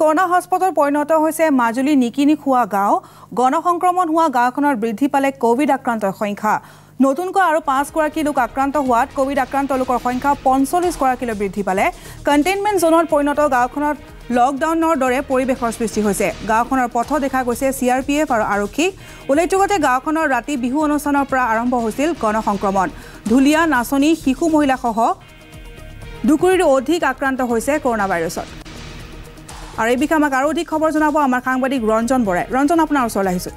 corona হাস্পতাল পৰিণত হৈছে মাজুলী নিকিনি খোৱা গাঁও গণ সংক্ৰমণ হোৱা গাঁওখনৰ বৃদ্ধি পালে কোভিড আক্ৰান্তৰ সংখ্যা নতুনকৈ আৰু পাঁচগৰাকী লোক আক্ৰান্ত হোৱাত কোভিড আক্ৰান্ত লোকৰ সংখ্যা পঞ্চল্লিছগৰাকীলৈ বৃদ্ধি পালে কণ্টেইনমেণ্ট জ'নত পৰিণত গাঁওখনত লকডাউনৰ দৰে পৰিৱেশৰ সৃষ্টি হৈছে গাঁওখনৰ পথ দেখা গৈছে চি আৰ পি এফ আৰু আৰক্ষী উল্লেখযোগ্য যে গাঁওখনৰ ৰাতি বিহু অনুষ্ঠানৰ পৰা আৰম্ভ হৈছিল গণ সংক্ৰমণ ঢুলীয়া নাচনী শিশু মহিলাসহ দুকুৰিৰো অধিক আক্ৰান্ত হৈছে কৰোণা ভাইৰাছত আৰু এই বিষয়ে আমাক আৰু অধিক খবৰ জনাব আমাৰ সাংবাদিক ৰঞ্জন বৰাই ৰঞ্জন আপোনাৰ ওচৰলৈ আহিছোঁ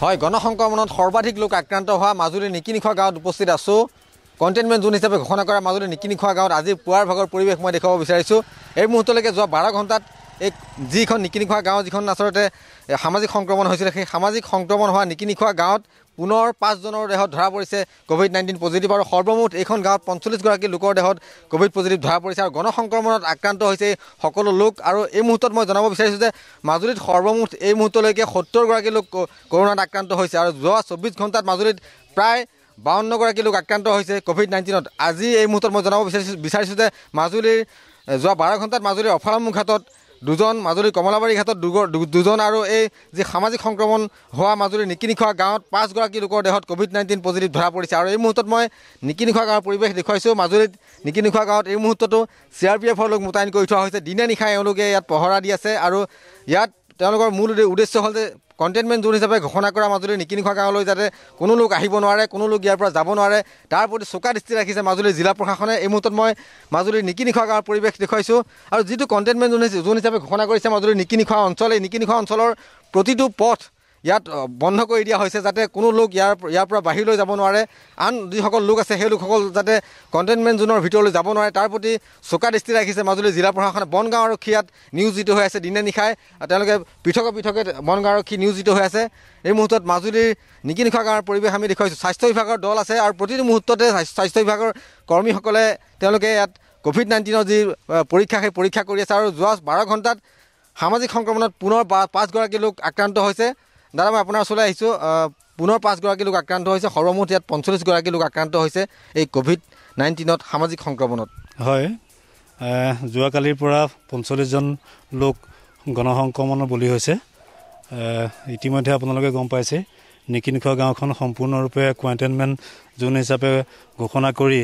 হয় গণ সংক্ৰমণত সৰ্বাধিক লোক আক্ৰান্ত হোৱা মাজুলীৰ নিকিনিখোৱা গাঁৱত উপস্থিত আছোঁ কণ্টেইনমেণ্ট জোন হিচাপে ঘোষণা কৰা মাজুলীৰ নিকিনিখোৱা গাঁৱত আজি পুৱাৰ ভাগৰ পৰিৱেশ মই দেখুৱাব বিচাৰিছোঁ এই মুহূৰ্তলৈকে যোৱা বাৰ ঘণ্টাত এই যিখন নিকি নিখোৱা গাঁও যিখন আচলতে সামাজিক সংক্ৰমণ হৈছিলে সেই সামাজিক সংক্ৰমণ হোৱা নিকি নিখোৱা গাঁৱত পুনৰ পাঁচজনৰ দেহত ধৰা পৰিছে ক'ভিড নাইণ্টিন পজিটিভ আৰু সৰ্বমুঠ এইখন গাঁৱত পঞ্চল্লিছগৰাকী লোকৰ দেহত ক'ভিড পজিটিভ ধৰা পৰিছে আৰু গণসংক্ৰমণত আক্ৰান্ত হৈছে সকলো লোক আৰু এই মুহূৰ্তত মই জনাব বিচাৰিছোঁ যে মাজুলীত সৰ্বমুঠ এই মুহূৰ্তলৈকে সত্তৰগৰাকী লোক কৰোণাত আক্ৰান্ত হৈছে আৰু যোৱা চৌব্বিছ ঘণ্টাত মাজুলীত প্ৰায় বাৱন্নগৰাকী লোক আক্ৰান্ত হৈছে ক'ভিড নাইণ্টিনত আজি এই মুহূৰ্তত মই জনাব বিচাৰিছোঁ বিচাৰিছোঁ যে মাজুলীৰ যোৱা বাৰ ঘণ্টাত মাজুলীৰ অফাৰমুখ দুজন মাজুলী কমলাবাৰী ঘাটত দুজন আৰু এই যি সামাজিক সংক্ৰমণ হোৱা মাজুলী নিকি নিকিনিখোৱা গাঁৱত পাঁচগৰাকী লোকৰ দেহত ক'ভিড নাইণ্টিন পজিটিভ ধৰা পৰিছে আৰু এই মুহূৰ্তত মই নিকি নিকিনিখোৱা গাঁৱৰ পৰিৱেশ দেখুৱাইছোঁ মাজুলীত নিকি নিকিনিখোৱা গাঁৱত এই মুহূৰ্ততো চি আৰ পি এফৰ লোক মোতায়েন কৰি থোৱা হৈছে দিনে নিশাই এওঁলোকে ইয়াত পহৰা দি আছে আৰু ইয়াত তেওঁলোকৰ মূল উদ্দেশ্য হ'ল যে কণ্টেইনমেণ্ট জোন হিচাপে ঘোষণা কৰা মাজুলী নিকিনিখোৱা গাঁৱলৈ যাতে কোনো লোক আহিব নোৱাৰে কোনো লোক ইয়াৰ পৰা যাব নোৱাৰে তাৰ প্ৰতি চোকা দৃষ্টি ৰাখিছে মাজুলী জিলা প্ৰশাসনে এই মুহূৰ্তত মই মাজুলীৰ নিকিনিখোৱা গাঁৱৰ পৰিৱেশ দেখুৱাইছোঁ আৰু যিটো কণ্টেইনমেণ্ট জোন জোন হিচাপে ঘোষণা কৰিছে মাজুলীৰ নিকিনিখোৱা অঞ্চল এই নিকিনিখোৱা অঞ্চলৰ প্ৰতিটো পথ ইয়াত বন্ধ কৰি দিয়া হৈছে যাতে কোনো লোক ইয়াৰ ইয়াৰ পৰা বাহিৰলৈ যাব নোৱাৰে আন যিসকল লোক আছে সেই লোকসকল যাতে কণ্টেইনমেণ্ট জোনৰ ভিতৰলৈ যাব নোৱাৰে তাৰ প্ৰতি চোকা দৃষ্টি ৰাখিছে মাজুলী জিলা প্ৰশাসনে বনগাঁও আৰক্ষী ইয়াত নিয়োজিত হৈ আছে দিনে নিশাই তেওঁলোকে পৃথকে পৃথকে বনগাঁও আৰক্ষী নিয়োজিত হৈ আছে এই মুহূৰ্তত মাজুলীৰ নিকি নিশা গাঁৱৰ পৰিৱেশ আমি দেখুৱাইছোঁ স্বাস্থ্য বিভাগৰ দল আছে আৰু প্ৰতিটো মুহূৰ্ততে স্বাস্থ্য বিভাগৰ কৰ্মীসকলে তেওঁলোকে ইয়াত ক'ভিড নাইণ্টিনৰ যি পৰীক্ষা সেই পৰীক্ষা কৰি আছে আৰু যোৱা বাৰ ঘণ্টাত সামাজিক সংক্ৰমণত পুনৰ পাঁচগৰাকী লোক আক্ৰান্ত হৈছে দাদা মই আপোনাৰ ওচৰলৈ আহিছোঁ পুনৰ পাঁচগৰাকী লোক আক্ৰান্ত হৈছে সৰ্বমুঠ ইয়াত পঞ্চল্লিছগৰাকী লোক আক্ৰান্ত হৈছে এই ক'ভিড নাইণ্টিনত সামাজিক সংক্ৰমণত হয় যোৱাকালিৰ পৰা পঞ্চল্লিছজন লোক গণসংক্ৰমণৰ বলি হৈছে ইতিমধ্যে আপোনালোকে গম পাইছে নিকিনখোৱা গাঁওখন সম্পূৰ্ণৰূপে কোৱাৰেণ্টাইনমেণ্ট জোন হিচাপে ঘোষণা কৰি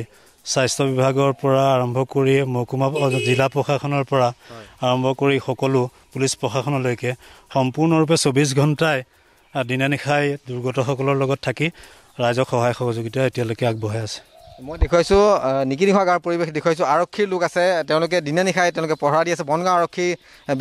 স্বাস্থ্য বিভাগৰ পৰা আৰম্ভ কৰি মহকুমা জিলা প্ৰশাসনৰ পৰা আৰম্ভ কৰি সকলো পুলিচ প্ৰশাসনলৈকে সম্পূৰ্ণৰূপে চৌবিছ ঘণ্টাই দিনে নিশাই দুৰ্গতসকলৰ লগত থাকি ৰাইজক সহায় সহযোগিতা এতিয়ালৈকে আগবঢ়াই আছে মই দেখুৱাইছোঁ নিকিনিখোৱা গাঁৱৰ পৰিৱেশ দেখুৱাইছোঁ আৰক্ষীৰ লোক আছে তেওঁলোকে দিনে নিশাই তেওঁলোকে পহৰা দি আছে বনগাঁও আৰক্ষী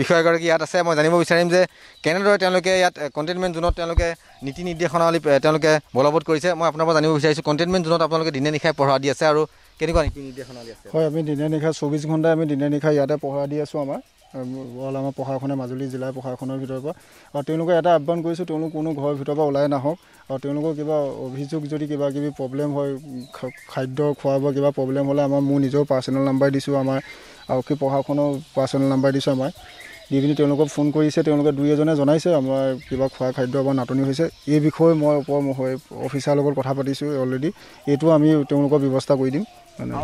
বিষয়াগৰাকী ইয়াত আছে মই জানিব বিচাৰিম যে কেনেদৰে তেওঁলোকে ইয়াত কণ্টেইনমেণ্ট জোনত তেওঁলোকে নীতি নিৰ্দেশনাৱলী তেওঁলোকে বলবৎ কৰিছে মই আপোনাৰ পৰা জানিব বিচাৰিছোঁ কণ্টেইনমেণ্ট জোনত আপোনালোকে দিনে নিশাই পহৰা দি আছে আৰু কেনেকুৱা নীতি নিৰ্দেশনা হয় আমি দিনে নিশা চৌবিছ ঘণ্টাই আমি দিনে নিশা ইয়াতে পহৰা দি আছোঁ আমাৰ অল আমাৰ পহাৰখনে মাজুলী জিলাৰ পহাৰখনৰ ভিতৰৰ পৰা আৰু তেওঁলোকে এটা আহ্বান কৰিছোঁ তেওঁলোক কোনো ঘৰৰ ভিতৰৰ পৰা ওলাই নাহক আৰু তেওঁলোকৰ কিবা অভিযোগ যদি কিবা কিবি প্ৰব্লেম হয় খাদ্য খোৱা বোৱা কিবা প্ৰব্লেম হ'লে আমাৰ মোৰ নিজৰ পাৰ্চনেল নাম্বাৰ দিছোঁ আমাৰ আৰক্ষী পঢ়াখনৰ পাৰ্চনেল নাম্বাৰ দিছোঁ আমাৰ দি পিনি তেওঁলোকক ফোন কৰিছে তেওঁলোকে দুই এজনে জনাইছে আমাৰ কিবা খোৱা খাদ্য বা নাটনি হৈছে এই বিষয়ে মই ওপৰ অফিচাৰৰ লগত কথা পাতিছোঁ অলৰেডি এইটো আমি তেওঁলোকৰ ব্যৱস্থা কৰি দিম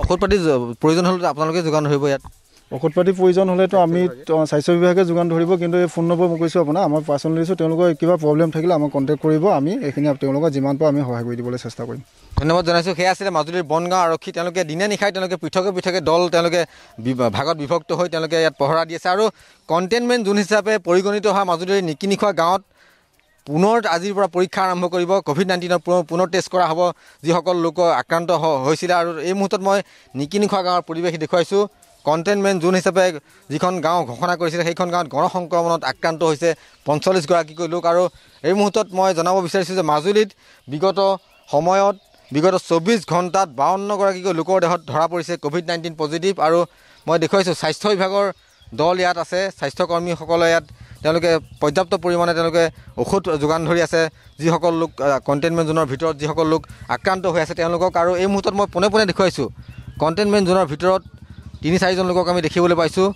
ঔষধ পাতি প্ৰয়োজন হ'লে আপোনালোকে যোগান ধৰিব ইয়াত ঔষধ পাতি প্ৰয়োজন হ'লেতো আমি স্বাস্থ্য বিভাগে যোগান ধৰিব কিন্তু এই ফোন নম্বৰ মই কৈছোঁ আপোনাৰ আমাৰ পাৰ্চনেল দিছোঁ তেওঁলোকৰ কিবা প্ৰব্লেম থাকিলে আমাক কণ্টেক্ট কৰিব আমি এইখিনি তেওঁলোকক যিমান পাৰোঁ আমি সহায় কৰি দিবলৈ চেষ্টা কৰিম ধন্যবাদ জনাইছোঁ সেয়া আছিলে মাজুলীৰ বনগাঁও আৰক্ষী তেওঁলোকে দিনে নিশাই তেওঁলোকে পৃথকে পৃথকে দল তেওঁলোকে ভাগত বিভক্ত হৈ তেওঁলোকে ইয়াত পহৰা দি আছে আৰু কণ্টেইনমেণ্ট জোন হিচাপে পৰিগণিত হোৱা মাজুলীৰ নিকিনিখোৱা গাঁৱত পুনৰ আজিৰ পৰা পৰীক্ষা আৰম্ভ কৰিব ক'ভিড নাইণ্টিনৰ পুনৰ পুনৰ টেষ্ট কৰা হ'ব যিসকল লোক আক্ৰান্ত হৈছিলে আৰু এই মুহূৰ্তত মই নিকিনিখোৱা গাঁৱৰ পৰিৱেশ দেখুৱাইছোঁ কণ্টেইনমেণ্ট জোন হিচাপে যিখন গাঁও ঘোষণা কৰিছিলে সেইখন গাঁৱত গণ সংক্ৰমণত আক্ৰান্ত হৈছে পঞ্চল্লিছগৰাকীকৈ লোক আৰু এই মুহূৰ্তত মই জনাব বিচাৰিছোঁ যে মাজুলীত বিগত সময়ত বিগত চৌব্বিছ ঘণ্টাত বাৱন্নগৰাকীকৈ লোকৰ দেহত ধৰা পৰিছে ক'ভিড নাইণ্টিন পজিটিভ আৰু মই দেখুৱাইছোঁ স্বাস্থ্য বিভাগৰ দল ইয়াত আছে স্বাস্থ্যকৰ্মীসকলে ইয়াত তেওঁলোকে পৰ্যাপ্ত পৰিমাণে তেওঁলোকে ঔষধ যোগান ধৰি আছে যিসকল লোক কণ্টেইনমেণ্ট জোনৰ ভিতৰত যিসকল লোক আক্ৰান্ত হৈ আছে তেওঁলোকক আৰু এই মুহূৰ্তত মই পোনে পোনে দেখুৱাইছোঁ কণ্টেইনমেণ্ট জোনৰ ভিতৰত তিনি চাৰিজন লোকক আমি দেখিবলৈ পাইছোঁ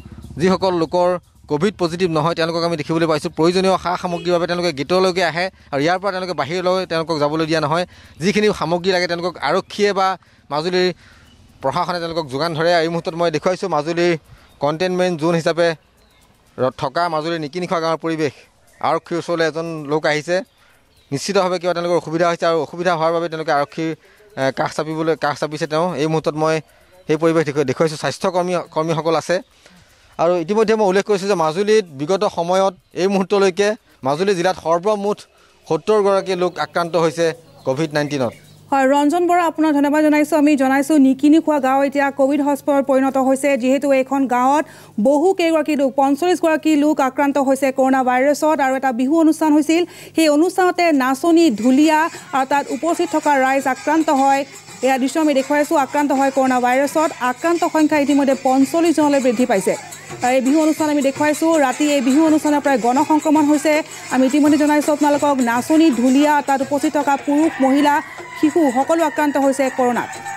যিসকল লোকৰ ক'ভিড পজিটিভ নহয় তেওঁলোকক আমি দেখিবলৈ পাইছোঁ প্ৰয়োজনীয় সা সামগ্ৰীৰ বাবে তেওঁলোকে গেটলৈকে আহে আৰু ইয়াৰ পৰা তেওঁলোকে বাহিৰলৈ তেওঁলোকক যাবলৈ দিয়া নহয় যিখিনি সামগ্ৰী লাগে তেওঁলোকক আৰক্ষীয়ে বা মাজুলীৰ প্ৰশাসনে তেওঁলোকক যোগান ধৰে আৰু এই মুহূৰ্তত মই দেখুৱাইছোঁ মাজুলীৰ কণ্টেইনমেণ্ট জোন হিচাপে থকা মাজুলীৰ নিকি নিখোৱা গাঁৱৰ পৰিৱেশ আৰক্ষীৰ ওচৰলৈ এজন লোক আহিছে নিশ্চিতভাৱে কিবা তেওঁলোকৰ অসুবিধা হৈছে আৰু অসুবিধা হোৱাৰ বাবে তেওঁলোকে আৰক্ষীৰ কাষ চাপিবলৈ কাষ চাপিছে তেওঁ এই মুহূৰ্তত মই সেই পৰিৱেশ দেখুৱাই দেখুৱাইছোঁ স্বাস্থ্যকৰ্মী কৰ্মীসকল আছে আৰু ইতিমধ্যে মই উল্লেখ কৰিছোঁ যে মাজুলীত বিগত সময়ত এই মুহূৰ্তলৈকে মাজুলী জিলাত সৰ্বমুঠ সত্তৰগৰাকী লোক আক্ৰান্ত হৈছে ক'ভিড নাইণ্টিনত হয় ৰঞ্জন বৰা আপোনাক ধন্যবাদ জনাইছোঁ আমি জনাইছোঁ নিকিনি খোৱা গাঁও এতিয়া ক'ভিড হস্পিটেলত পৰিণত হৈছে যিহেতু এইখন গাঁৱত বহু কেইগৰাকী লোক পঞ্চল্লিছগৰাকী লোক আক্ৰান্ত হৈছে কৰোণা ভাইৰাছত আৰু এটা বিহু অনুষ্ঠান হৈছিল সেই অনুষ্ঠানতে নাচনী ঢুলীয়া আৰু তাত উপস্থিত থকা ৰাইজ আক্ৰান্ত হয় এয়া দৃশ্য আমি দেখুৱাইছোঁ আক্ৰান্ত হয় কৰোণা ভাইৰাছত আক্ৰান্ত সংখ্যা ইতিমধ্যে পঞ্চল্লিছজনলৈ বৃদ্ধি পাইছে তাৰ এই বিহু অনুষ্ঠান আমি দেখুৱাইছোঁ ৰাতি এই বিহু অনুষ্ঠানৰ প্ৰায় গণ সংক্ৰমণ হৈছে আমি ইতিমধ্যে জনাইছোঁ আপোনালোকক নাচনী ঢুলীয়া তাত উপস্থিত থকা পুৰুষ মহিলা শিশু সকলো আক্ৰান্ত হৈছে কৰোণাত